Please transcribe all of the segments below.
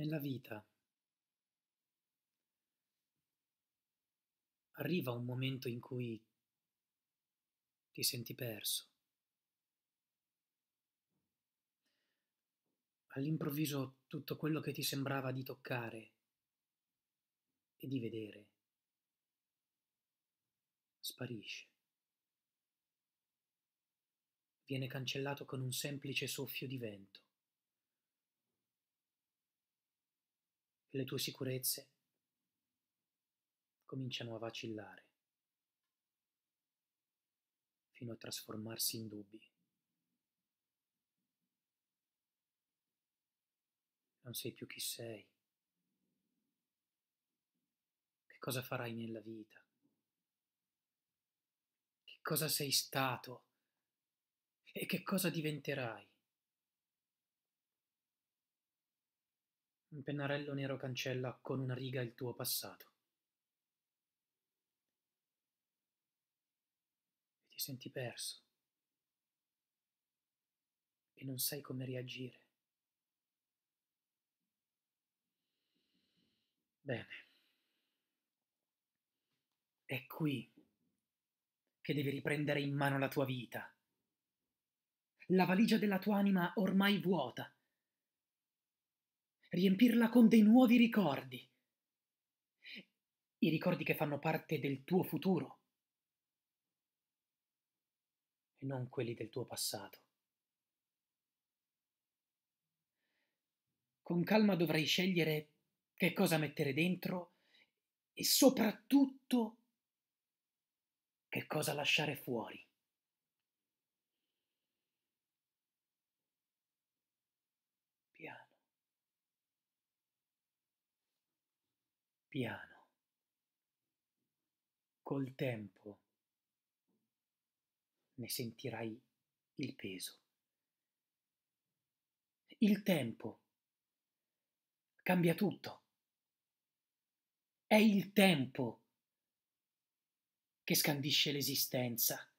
nella vita. Arriva un momento in cui ti senti perso. All'improvviso tutto quello che ti sembrava di toccare e di vedere sparisce. Viene cancellato con un semplice soffio di vento. le tue sicurezze cominciano a vacillare fino a trasformarsi in dubbi. Non sai più chi sei, che cosa farai nella vita, che cosa sei stato e che cosa diventerai. Un pennarello nero cancella con una riga il tuo passato. E ti senti perso. E non sai come reagire. Bene. È qui che devi riprendere in mano la tua vita. La valigia della tua anima ormai vuota riempirla con dei nuovi ricordi. I ricordi che fanno parte del tuo futuro e non quelli del tuo passato. Con calma dovrai scegliere che cosa mettere dentro e soprattutto che cosa lasciare fuori. piano, col tempo ne sentirai il peso. Il tempo cambia tutto. È il tempo che scandisce l'esistenza.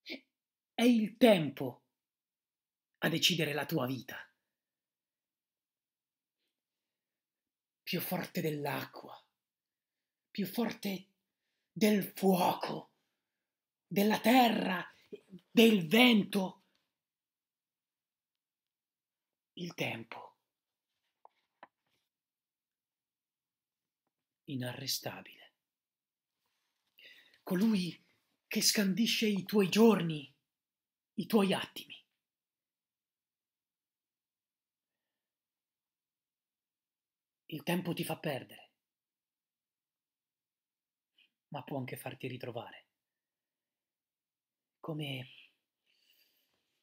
È il tempo a decidere la tua vita. più forte dell'acqua, più forte del fuoco, della terra, del vento, il tempo. Inarrestabile. Colui che scandisce i tuoi giorni, i tuoi attimi. Il tempo ti fa perdere, ma può anche farti ritrovare. Come,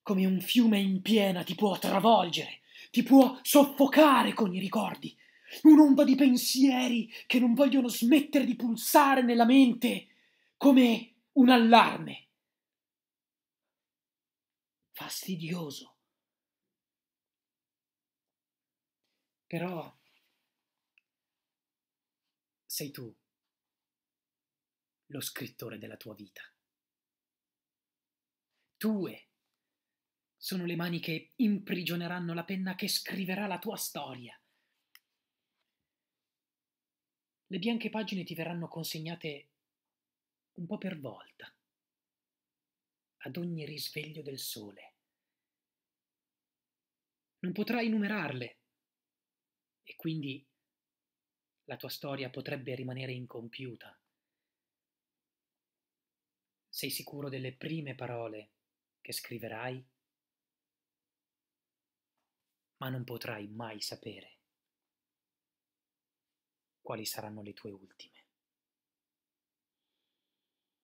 come un fiume in piena ti può travolgere, ti può soffocare con i ricordi, un'onda di pensieri che non vogliono smettere di pulsare nella mente come un allarme. Fastidioso. Però sei tu lo scrittore della tua vita. Tue sono le mani che imprigioneranno la penna che scriverà la tua storia. Le bianche pagine ti verranno consegnate un po' per volta, ad ogni risveglio del sole. Non potrai numerarle e quindi la tua storia potrebbe rimanere incompiuta. Sei sicuro delle prime parole che scriverai? Ma non potrai mai sapere quali saranno le tue ultime.